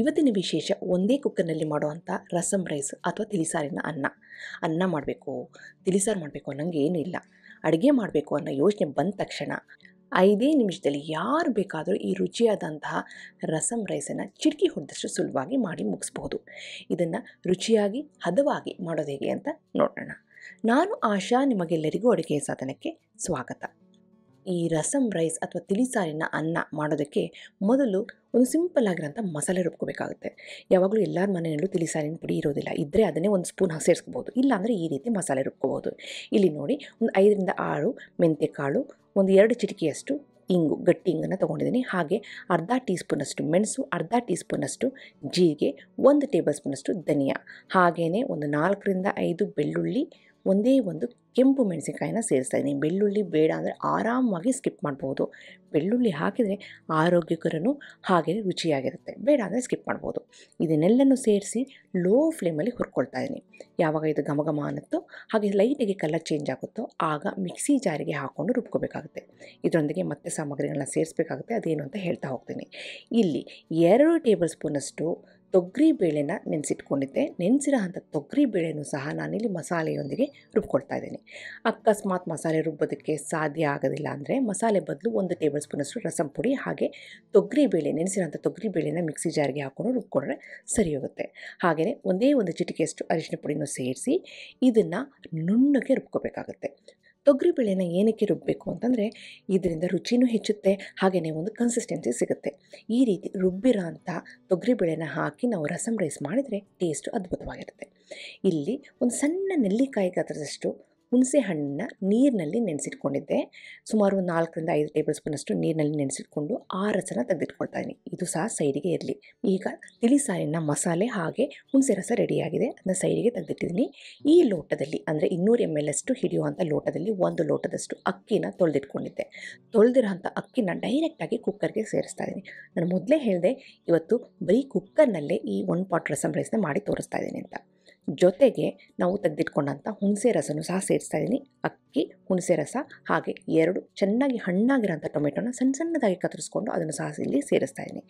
ಇವತ್ತಿನ ವಿಶೇಷ ಒಂದೇ ಕುಕ್ಕರ್ನಲ್ಲಿ ಮಾಡುವಂಥ ರಸಮ್ ರೈಸ್ ಅಥವಾ ತಿಳಿಸಾರಿನ ಅನ್ನ ಅನ್ನ ಮಾಡಬೇಕು ತಿಳಿಸಾರು ಮಾಡಬೇಕು ಅನ್ನೋಂಗೆ ಏನೂ ಇಲ್ಲ ಅಡುಗೆ ಮಾಡಬೇಕು ಅನ್ನೋ ಯೋಚನೆ ಬಂದ ತಕ್ಷಣ ಐದೇ ನಿಮಿಷದಲ್ಲಿ ಯಾರು ಬೇಕಾದರೂ ಈ ರುಚಿಯಾದಂತಹ ರಸಮ್ ರೈಸನ್ನು ಚಿಟಕಿ ಹೊಡೆದಷ್ಟು ಸುಲಭವಾಗಿ ಮಾಡಿ ಮುಗಿಸ್ಬೋದು ಇದನ್ನು ರುಚಿಯಾಗಿ ಹದವಾಗಿ ಮಾಡೋದು ಹೇಗೆ ಅಂತ ನೋಡೋಣ ನಾನು ಆಶಾ ನಿಮಗೆಲ್ಲರಿಗೂ ಅಡುಗೆ ಸಾಧನಕ್ಕೆ ಸ್ವಾಗತ ಈ ರಸಮ್ ರೈಸ್ ಅಥವಾ ತಿಳಿಸಾರಿನ ಅನ್ನ ಮಾಡೋದಕ್ಕೆ ಮೊದಲು ಒಂದು ಸಿಂಪಲ್ ಆಗಿರೋಂಥ ಮಸಾಲೆ ರುಬ್ಕೋಬೇಕಾಗುತ್ತೆ ಯಾವಾಗಲೂ ಎಲ್ಲರ ಮನೆಯಲ್ಲೂ ತಿಳಿಸಾರಿನ ಪುಡಿ ಇರೋದಿಲ್ಲ ಇದ್ದರೆ ಅದನ್ನೇ ಒಂದು ಸ್ಪೂನ್ ಸೇರಿಸ್ಕೋಬೋದು ಇಲ್ಲಾಂದರೆ ಈ ರೀತಿ ಮಸಾಲೆ ರುಬ್ಕೋಬೋದು ಇಲ್ಲಿ ನೋಡಿ ಒಂದು ಐದರಿಂದ ಆರು ಮೆಂತ್ಯ ಕಾಳು ಒಂದು ಎರಡು ಚಿಟಿಕೆಯಷ್ಟು ಇಂಗು ಗಟ್ಟಿ ಇಂಗನ್ನು ತೊಗೊಂಡಿದ್ದೀನಿ ಹಾಗೆ ಅರ್ಧ ಟೀ ಸ್ಪೂನಷ್ಟು ಮೆಣಸು ಅರ್ಧ ಟೀ ಸ್ಪೂನಷ್ಟು ಜೀರಿಗೆ ಒಂದು ಟೇಬಲ್ ಸ್ಪೂನಷ್ಟು ಧನಿಯಾ ಹಾಗೆಯೇ ಒಂದು ನಾಲ್ಕರಿಂದ ಐದು ಬೆಳ್ಳುಳ್ಳಿ ಒಂದೇ ಒಂದು ಕೆಂಪು ಮೆಣಸಿನ್ಕಾಯಿನ ಸೇರಿಸ್ತಾ ಇದ್ದೀನಿ ಬೆಳ್ಳುಳ್ಳಿ ಬೇಡ ಅಂದರೆ ಆರಾಮಾಗಿ ಸ್ಕಿಪ್ ಮಾಡ್ಬೋದು ಬೆಳ್ಳುಳ್ಳಿ ಹಾಕಿದರೆ ಆರೋಗ್ಯಕರನು ಹಾಗೆ ರುಚಿಯಾಗಿರುತ್ತೆ ಬೇಡ ಅಂದರೆ ಸ್ಕಿಪ್ ಮಾಡ್ಬೋದು ಇದನ್ನೆಲ್ಲನೂ ಸೇರಿಸಿ ಲೋ ಫ್ಲೇಮಲ್ಲಿ ಹುರ್ಕೊಳ್ತಾ ಇದ್ದೀನಿ ಯಾವಾಗ ಇದು ಘಮ ಘಮ ಅನ್ನತ್ತೋ ಹಾಗೆ ಲೈಟಿಗೆ ಕಲರ್ ಚೇಂಜ್ ಆಗುತ್ತೋ ಆಗ ಮಿಕ್ಸಿ ಜಾರಿಗೆ ಹಾಕ್ಕೊಂಡು ರುಬ್ಕೋಬೇಕಾಗುತ್ತೆ ಇದರೊಂದಿಗೆ ಮತ್ತೆ ಸಾಮಗ್ರಿಗಳನ್ನ ಸೇರಿಸಬೇಕಾಗುತ್ತೆ ಅದೇನು ಅಂತ ಹೇಳ್ತಾ ಹೋಗ್ತೀನಿ ಇಲ್ಲಿ ಎರಡು ಟೇಬಲ್ ಸ್ಪೂನಷ್ಟು ತೊಗರಿ ಬೇಳೆನ ನೆನೆಸಿಟ್ಕೊಂಡಿದ್ದೆ ನೆನೆಸಿರೋ ಅಂಥ ತೊಗರಿ ಬೇಳೆನೂ ಸಹ ನಾನಿಲ್ಲಿ ಮಸಾಲೆಯೊಂದಿಗೆ ರುಬ್ಕೊಳ್ತಾ ಇದ್ದೀನಿ ಅಕಸ್ಮಾತ್ ಮಸಾಲೆ ರುಬ್ಬೋದಕ್ಕೆ ಸಾಧ್ಯ ಆಗೋದಿಲ್ಲ ಅಂದರೆ ಮಸಾಲೆ ಬದಲು ಒಂದು ಟೇಬಲ್ ಸ್ಪೂನಷ್ಟು ರಸಂ ಪುಡಿ ಹಾಗೆ ತೊಗರಿ ಬೇಳೆ ನೆನೆಸಿರೋಂಥ ತೊಗರಿ ಬೇಳೆನ ಮಿಕ್ಸಿ ಜಾರ್ಗೆ ಹಾಕೊಂಡು ರುಬ್ಕೊಂಡ್ರೆ ಸರಿ ಹೋಗುತ್ತೆ ಹಾಗೆಯೇ ಒಂದೇ ಒಂದು ಚಿಟಿಕೆಯಷ್ಟು ಅರಿಶಿನ ಪುಡಿನೂ ಸೇರಿಸಿ ಇದನ್ನು ನುಣ್ಣಗೆ ರುಬ್ಕೋಬೇಕಾಗುತ್ತೆ ತೊಗರಿ ಬೇಳೆನ ಏನಕ್ಕೆ ರುಬ್ಬಬೇಕು ಅಂತಂದರೆ ಇದರಿಂದ ರುಚಿನೂ ಹೆಚ್ಚುತ್ತೆ ಹಾಗೆಯೇ ಒಂದು ಕನ್ಸಿಸ್ಟೆನ್ಸಿ ಸಿಗುತ್ತೆ ಈ ರೀತಿ ರುಬ್ಬಿರೋ ಅಂಥ ತೊಗರಿ ಹಾಕಿ ನಾವು ರಸಂ ರೈಸ್ ಮಾಡಿದರೆ ಟೇಸ್ಟು ಅದ್ಭುತವಾಗಿರುತ್ತೆ ಇಲ್ಲಿ ಒಂದು ಸಣ್ಣ ನೆಲ್ಲಿಕಾಯಿ ಗಾತ್ರದಷ್ಟು ಹುಣಸೆ ಹಣ್ಣನ್ನು ನೀರಿನಲ್ಲಿ ನೆನೆಸಿಟ್ಕೊಂಡಿದ್ದೆ ಸುಮಾರು ನಾಲ್ಕರಿಂದ ಐದು ಟೇಬಲ್ ಸ್ಪೂನಷ್ಟು ನೀರಿನಲ್ಲಿ ನೆನೆಸಿಟ್ಕೊಂಡು ಆ ರಸನ ತೆಗೆದಿಟ್ಕೊಳ್ತಾ ಇದ್ದೀನಿ ಇದು ಸಹ ಸೈಡಿಗೆ ಇರಲಿ ಈಗ ತಿಳಿ ಮಸಾಲೆ ಹಾಗೆ ಹುಣಸೆ ರಸ ರೆಡಿಯಾಗಿದೆ ಅದನ್ನ ಸೈಡಿಗೆ ತೆಗೆದಿಟ್ಟಿದ್ದೀನಿ ಈ ಲೋಟದಲ್ಲಿ ಅಂದರೆ ಇನ್ನೂರು ಎಮ್ ಎಲ್ ಅಷ್ಟು ಹಿಡಿಯುವಂಥ ಲೋಟದಲ್ಲಿ ಒಂದು ಲೋಟದಷ್ಟು ಅಕ್ಕಿನ ತೊಳೆದಿಟ್ಕೊಂಡಿದ್ದೆ ತೊಳೆದಿರೋಂಥ ಅಕ್ಕಿನ ಡೈರೆಕ್ಟಾಗಿ ಕುಕ್ಕರ್ಗೆ ಸೇರಿಸ್ತಾ ಇದ್ದೀನಿ ನಾನು ಮೊದಲೇ ಹೇಳಿದೆ ಇವತ್ತು ಬರೀ ಕುಕ್ಕರ್ನಲ್ಲೇ ಈ ಒನ್ ಪಾಟ್ ರಸಂ ರೈಸ್ನ ಮಾಡಿ ತೋರಿಸ್ತಾ ಇದ್ದೀನಿ ಅಂತ ಜೊತೆಗೆ ನಾವು ತೆಗೆದಿಟ್ಕೊಂಡಂಥ ಹುಣಸೆ ರಸನೂ ಸಹ ಸೇರಿಸ್ತಾ ಇದ್ದೀನಿ ಅಕ್ಕಿ ಹುಣಸೆ ರಸ ಹಾಗೆ ಎರಡು ಚೆನ್ನಾಗಿ ಹಣ್ಣಾಗಿರೋಂಥ ಟೊಮೆಟೊನ ಸಣ್ಣ ಸಣ್ಣದಾಗಿ ಕತ್ತರಿಸ್ಕೊಂಡು ಅದನ್ನು ಸಹ ಇಲ್ಲಿ ಸೇರಿಸ್ತಾ ಇದ್ದೀನಿ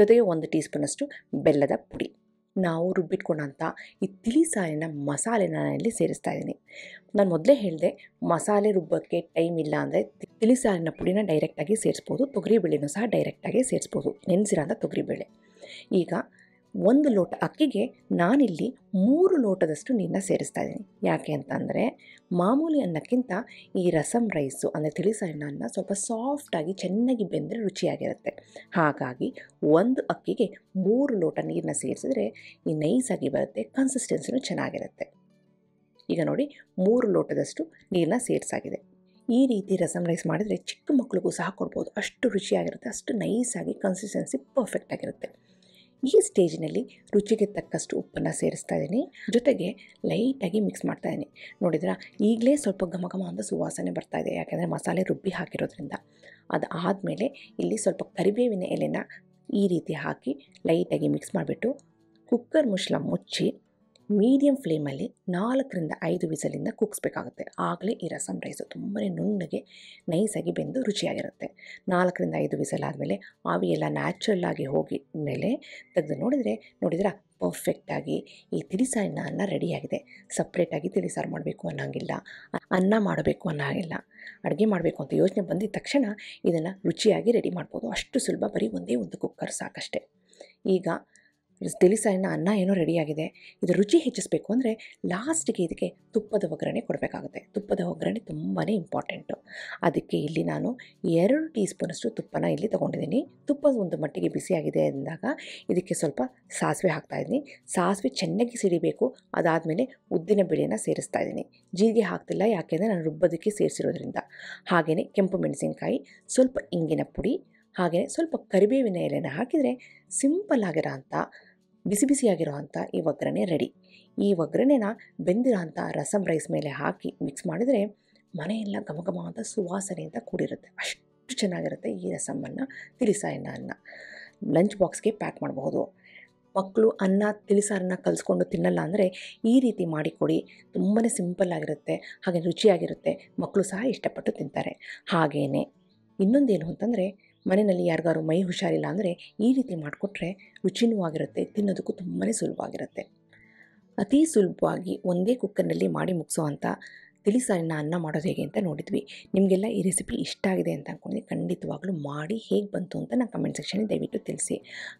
ಜೊತೆಗೆ ಒಂದು ಟೀ ಸ್ಪೂನಷ್ಟು ಬೆಲ್ಲದ ಪುಡಿ ನಾವು ರುಬ್ಬಿಟ್ಕೊಂಡಂಥ ಈ ತಿಳಿ ಸಾರಿನ ಮಸಾಲೆನ ಇಲ್ಲಿ ಸೇರಿಸ್ತಾ ಇದ್ದೀನಿ ನಾನು ಮೊದಲೇ ಹೇಳಿದೆ ಮಸಾಲೆ ರುಬ್ಬಕ್ಕೆ ಟೈಮ್ ಇಲ್ಲ ಅಂದರೆ ತಿಳಿ ಸಾರಿನ ಪುಡಿನ ಡೈರೆಕ್ಟಾಗಿ ಸೇರಿಸ್ಬೋದು ತೊಗರಿಬೇಳೆನೂ ಸಹ ಡೈರೆಕ್ಟಾಗಿ ಸೇರಿಸ್ಬೋದು ನೆನೆಸಿರೋಂಥ ತೊಗರಿಬೇಳೆ ಈಗ ಒಂದು ಲೋಟ ಅಕ್ಕಿಗೆ ನಾನಿಲ್ಲಿ ಮೂರು ಲೋಟದಷ್ಟು ನೀರನ್ನ ಸೇರಿಸ್ತಾ ಇದ್ದೀನಿ ಯಾಕೆ ಅಂತಂದರೆ ಮಾಮೂಲಿ ಅನ್ನಕ್ಕಿಂತ ಈ ರಸಮ್ ರೈಸು ಅಂದರೆ ತಿಳಿಸ ಅನ್ನ ಸ್ವಲ್ಪ ಸಾಫ್ಟಾಗಿ ಚೆನ್ನಾಗಿ ಬೆಂದರೆ ರುಚಿಯಾಗಿರುತ್ತೆ ಹಾಗಾಗಿ ಒಂದು ಅಕ್ಕಿಗೆ ಮೂರು ಲೋಟ ನೀರನ್ನ ಸೇರಿಸಿದ್ರೆ ಈ ನೈಸಾಗಿ ಬರುತ್ತೆ ಕನ್ಸಿಸ್ಟೆನ್ಸಿನೂ ಚೆನ್ನಾಗಿರುತ್ತೆ ಈಗ ನೋಡಿ ಮೂರು ಲೋಟದಷ್ಟು ನೀರನ್ನ ಸೇರಿಸಾಗಿದೆ ಈ ರೀತಿ ರಸಂ ರೈಸ್ ಮಾಡಿದರೆ ಚಿಕ್ಕ ಮಕ್ಕಳಿಗೂ ಸಹ ಕೊಡ್ಬೋದು ಅಷ್ಟು ರುಚಿಯಾಗಿರುತ್ತೆ ಅಷ್ಟು ನೈಸಾಗಿ ಕನ್ಸಿಸ್ಟೆನ್ಸಿ ಪರ್ಫೆಕ್ಟ್ ಆಗಿರುತ್ತೆ ಈ ಸ್ಟೇಜ್ನಲ್ಲಿ ರುಚಿಗೆ ತಕ್ಕಷ್ಟು ಉಪ್ಪನ್ನು ಸೇರಿಸ್ತಾ ಇದ್ದೀನಿ ಜೊತೆಗೆ ಲೈಟಾಗಿ ಮಿಕ್ಸ್ ಮಾಡ್ತಾ ಇದ್ದೀನಿ ನೋಡಿದ್ರೆ ಈಗಲೇ ಸ್ವಲ್ಪ ಘಮ ಘಮ ಅಂತ ಸುವಾಸನೆ ಬರ್ತಾ ಇದೆ ಯಾಕೆಂದರೆ ಮಸಾಲೆ ರುಬ್ಬಿ ಹಾಕಿರೋದ್ರಿಂದ ಅದು ಆದಮೇಲೆ ಇಲ್ಲಿ ಸ್ವಲ್ಪ ಕರಿಬೇವಿನ ಎಲೆನ ಈ ರೀತಿ ಹಾಕಿ ಲೈಟಾಗಿ ಮಿಕ್ಸ್ ಮಾಡಿಬಿಟ್ಟು ಕುಕ್ಕರ್ ಮುಚ್ಚಳ ಮುಚ್ಚಿ ಮೀಡಿಯಮ್ ಫ್ಲೇಮಲ್ಲಿ ನಾಲ್ಕರಿಂದ ಐದು ವಿಸಲಿಂದ ಕುಗ್ಸ್ಬೇಕಾಗುತ್ತೆ ಆಗಲೇ ಈ ರಸಮ್ ರೈಸು ತುಂಬನೇ ನುಣ್ಣಗೆ ನೈಸಾಗಿ ಬೆಂದು ರುಚಿಯಾಗಿರುತ್ತೆ ನಾಲ್ಕರಿಂದ ಐದು ವಿಸಲ್ ಆದಮೇಲೆ ಆವಿಯೆಲ್ಲ ನ್ಯಾಚುರಲ್ ಆಗಿ ಹೋಗಿ ಮೇಲೆ ತೆಗೆದು ನೋಡಿದರೆ ನೋಡಿದ್ರೆ ಪರ್ಫೆಕ್ಟಾಗಿ ಈ ತಿಳಿಸಾರಿನ ಅನ್ನ ರೆಡಿಯಾಗಿದೆ ಸಪ್ರೇಟಾಗಿ ತಿಳಿಸಾರು ಮಾಡಬೇಕು ಅನ್ನೋಂಗಿಲ್ಲ ಅನ್ನ ಮಾಡಬೇಕು ಅನ್ನೋಂಗಿಲ್ಲ ಅಡುಗೆ ಮಾಡಬೇಕು ಅಂತ ಯೋಚನೆ ಬಂದಿದ ತಕ್ಷಣ ಇದನ್ನು ರುಚಿಯಾಗಿ ರೆಡಿ ಮಾಡ್ಬೋದು ಅಷ್ಟು ಸುಲಭ ಬರೀ ಒಂದೇ ಒಂದು ಕುಕ್ಕರ್ ಸಾಕಷ್ಟೇ ಈಗ ತಿಳಿ ಸಾರಿನ ಅನ್ನ ಏನೋ ರೆಡಿಯಾಗಿದೆ ಇದು ರುಚಿ ಹೆಚ್ಚಿಸಬೇಕು ಅಂದರೆ ಲಾಸ್ಟಿಗೆ ಇದಕ್ಕೆ ತುಪ್ಪದ ಒಗ್ಗರಣೆ ಕೊಡಬೇಕಾಗುತ್ತೆ ತುಪ್ಪದ ಒಗ್ಗರಣೆ ತುಂಬಾ ಇಂಪಾರ್ಟೆಂಟು ಅದಕ್ಕೆ ಇಲ್ಲಿ ನಾನು ಎರಡು ಟೀ ಸ್ಪೂನಷ್ಟು ತುಪ್ಪನ ಇಲ್ಲಿ ತೊಗೊಂಡಿದ್ದೀನಿ ತುಪ್ಪ ಒಂದು ಮಟ್ಟಿಗೆ ಬಿಸಿಯಾಗಿದೆ ಅಂದಾಗ ಇದಕ್ಕೆ ಸ್ವಲ್ಪ ಸಾಸಿವೆ ಹಾಕ್ತಾಯಿದ್ದೀನಿ ಸಾಸಿವೆ ಚೆನ್ನಾಗಿ ಸಿಡಿಬೇಕು ಅದಾದಮೇಲೆ ಉದ್ದಿನ ಬೆಳೆಯನ್ನು ಸೇರಿಸ್ತಾ ಇದ್ದೀನಿ ಜೀರಿಗೆ ಹಾಕ್ತಿಲ್ಲ ಯಾಕೆಂದರೆ ನಾನು ರುಬ್ಬೋದಕ್ಕೆ ಸೇರಿಸಿರೋದ್ರಿಂದ ಹಾಗೆಯೇ ಕೆಂಪು ಮೆಣಸಿನಕಾಯಿ ಸ್ವಲ್ಪ ಇಂಗಿನ ಪುಡಿ ಹಾಗೆಯೇ ಸ್ವಲ್ಪ ಕರಿಬೇವಿನ ಎಲೆನ ಹಾಕಿದರೆ ಸಿಂಪಲ್ ಆಗಿರೋ ಅಂಥ ಬಿಸಿ ಬಿಸಿಯಾಗಿರೋ ಅಂಥ ಈ ಒಗ್ಗರಣೆ ರೆಡಿ ಈ ಒಗ್ಗರಣೆನ ಬೆಂದಿರೋ ಅಂಥ ರಸಮ್ ರೈಸ್ ಮೇಲೆ ಹಾಕಿ ಮಿಕ್ಸ್ ಮಾಡಿದರೆ ಮನೆಯೆಲ್ಲ ಘಮ ಸುವಾಸನೆ ಅಂತ ಸುವಾಸನೆಯಿಂದ ಕೂಡಿರುತ್ತೆ ಅಷ್ಟು ಚೆನ್ನಾಗಿರುತ್ತೆ ಈ ರಸಮನ್ನು ತಿಳಿಸಾರಿನ ಅನ್ನ ಲಂಚ್ ಬಾಕ್ಸ್ಗೆ ಪ್ಯಾಕ್ ಮಾಡಬಹುದು ಮಕ್ಕಳು ಅನ್ನ ತಿಳಿಸಾರನ್ನ ಕಲಿಸ್ಕೊಂಡು ತಿನ್ನಲ್ಲ ಅಂದರೆ ಈ ರೀತಿ ಮಾಡಿಕೊಡಿ ತುಂಬಾ ಸಿಂಪಲ್ ಆಗಿರುತ್ತೆ ಹಾಗೆ ರುಚಿಯಾಗಿರುತ್ತೆ ಮಕ್ಕಳು ಸಹ ಇಷ್ಟಪಟ್ಟು ತಿಂತಾರೆ ಹಾಗೆಯೇ ಇನ್ನೊಂದೇನು ಅಂತಂದರೆ ಮನೆಯಲ್ಲಿ ಯಾರಿಗಾರು ಮೈ ಹುಷಾರಿಲ್ಲ ಅಂದರೆ ಈ ರೀತಿ ಮಾಡಿಕೊಟ್ರೆ ರುಚಿನೂ ಆಗಿರುತ್ತೆ ತಿನ್ನೋದಕ್ಕೂ ತುಂಬಾ ಸುಲಭವಾಗಿರುತ್ತೆ ಅತೀ ಸುಲಭವಾಗಿ ಒಂದೇ ಕುಕ್ಕರ್ನಲ್ಲಿ ಮಾಡಿ ಮುಗಿಸೋವಂಥ ತಿಳಿಸಾರಿನ ಅನ್ನ ಮಾಡೋದು ಹೇಗೆ ಅಂತ ನೋಡಿದ್ವಿ ನಿಮಗೆಲ್ಲ ಈ ರೆಸಿಪಿ ಇಷ್ಟ ಆಗಿದೆ ಅಂತ ಅಂದ್ಕೊಂಡು ಖಂಡಿತವಾಗ್ಲೂ ಮಾಡಿ ಹೇಗೆ ಬಂತು ಅಂತ ನಾನು ಕಮೆಂಟ್ ಸೆಕ್ಷನ್ ದಯವಿಟ್ಟು ತಿಳಿಸಿ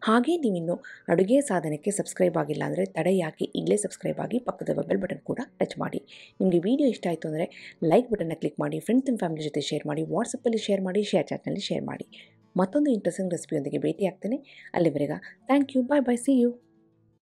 ಹಾಗೆ ನೀವಿನ್ನು ಅಡುಗೆ ಸಾಧನಕ್ಕೆ ಸಬ್ಸ್ಕ್ರೈಬ್ ಆಗಿಲ್ಲ ಅಂದರೆ ತಡೆ ಯಾಕೆ ಈಗಲೇ ಸಬ್ಸ್ಕ್ರೈಬ್ ಆಗಿ ಪಕ್ಕದ ಬೆಲ್ ಬಟನ್ ಕೂಡ ಟಚ್ ಮಾಡಿ ನಿಮಗೆ ವಿಡಿಯೋ ಇಷ್ಟ ಆಯಿತು ಅಂದರೆ ಲೈಕ್ ಬಟನ್ನ ಕ್ಲಿಕ್ ಮಾಡಿ ಫ್ರೆಂಡ್ಸ್ ಆ್ಯಂಡ್ ಫ್ಯಾಮಿಲಿ ಜೊತೆ ಶೇರ್ ಮಾಡಿ ವಾಟ್ಸಪ್ಪಲ್ಲಿ ಶೇರ್ ಮಾಡಿ ಶೇರ್ ಚಾಟ್ನಲ್ಲಿ ಶೇರ್ ಮಾಡಿ ಮತ್ತೊಂದು ಇಂಟ್ರೆಸ್ಟಿಂಗ್ ರೆಸಿಪಿಯೊಂದಿಗೆ ಭೇಟಿ ಆಗ್ತೇನೆ ಅಲ್ಲಿವರೆಗ thank you bye bye see you